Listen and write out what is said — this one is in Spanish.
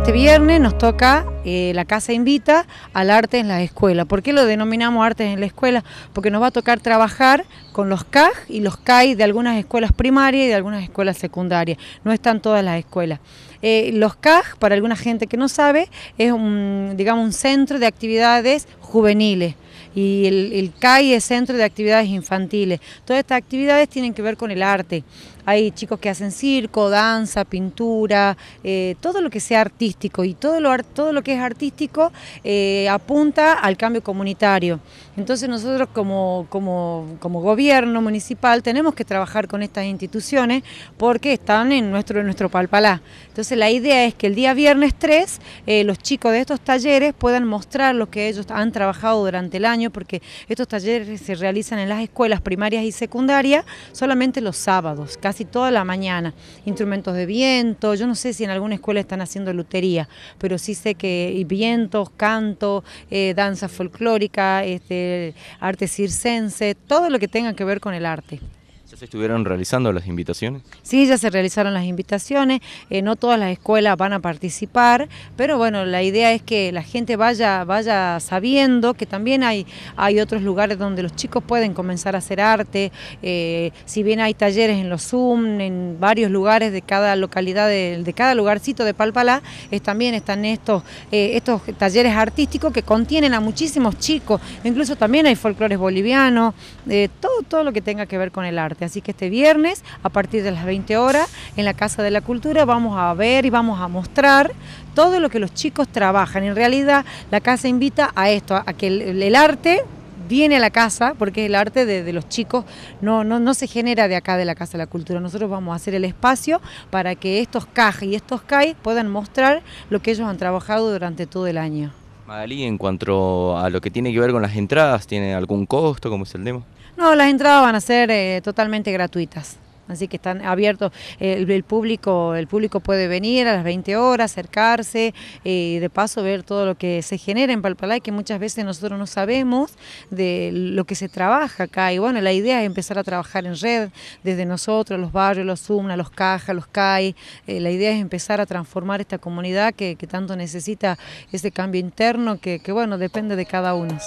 Este viernes nos toca eh, La Casa Invita al Arte en la Escuela. ¿Por qué lo denominamos Arte en la Escuela? Porque nos va a tocar trabajar con los CAG y los CAI de algunas escuelas primarias y de algunas escuelas secundarias. No están todas las escuelas. Eh, los CAG, para alguna gente que no sabe, es un, digamos, un centro de actividades juveniles y el, el CAI es Centro de Actividades Infantiles. Todas estas actividades tienen que ver con el arte. Hay chicos que hacen circo, danza, pintura, eh, todo lo que sea artístico y todo lo, todo lo que es artístico eh, apunta al cambio comunitario. Entonces nosotros como, como, gobierno municipal tenemos que trabajar con estas instituciones porque están en nuestro, nuestro palpalá. Entonces la idea es que el día viernes 3 eh, los chicos de estos talleres puedan mostrar lo que ellos han trabajado durante el año porque estos talleres se realizan en las escuelas primarias y secundarias solamente los sábados, casi toda la mañana, instrumentos de viento, yo no sé si en alguna escuela están haciendo lutería, pero sí sé que vientos, canto, eh, danza folclórica, este, arte circense, todo lo que tenga que ver con el arte. ¿Ya se estuvieron realizando las invitaciones? Sí, ya se realizaron las invitaciones, eh, no todas las escuelas van a participar, pero bueno, la idea es que la gente vaya, vaya sabiendo que también hay, hay otros lugares donde los chicos pueden comenzar a hacer arte, eh, si bien hay talleres en los Zoom, en varios lugares de cada localidad, de, cada lugarcito de Palpalá, también están estos, eh, estos talleres artísticos que contienen a muchísimos chicos, incluso también hay folclores bolivianos, todo, todo lo que tenga que ver con el arte. Así que este viernes, a partir de las 20 horas, en la Casa de la Cultura vamos a ver y vamos a mostrar todo lo que los chicos trabajan. En realidad, la casa invita a esto, a que el, arte viene a la casa, porque el arte de, los chicos no, se genera de acá de la Casa de la Cultura. Nosotros vamos a hacer el espacio para que estos CAJ y estos CAI puedan mostrar lo que ellos han trabajado durante todo el año. Madalí, en cuanto a lo que tiene que ver con las entradas, ¿tiene algún costo? ¿Cómo es el demo, No, las entradas van a ser eh, totalmente gratuitas. Así que están abiertos, el, público, el público puede venir a las 20 horas, acercarse y eh, de paso ver todo lo que se genera en Palpalay, que muchas veces nosotros no sabemos de lo que se trabaja acá. Y bueno, la idea es empezar a trabajar en red, desde nosotros, los barrios, los Sumna, los Cajas, los CAI. Eh, la idea es empezar a transformar esta comunidad que, tanto necesita ese cambio interno que, que bueno, depende de cada uno.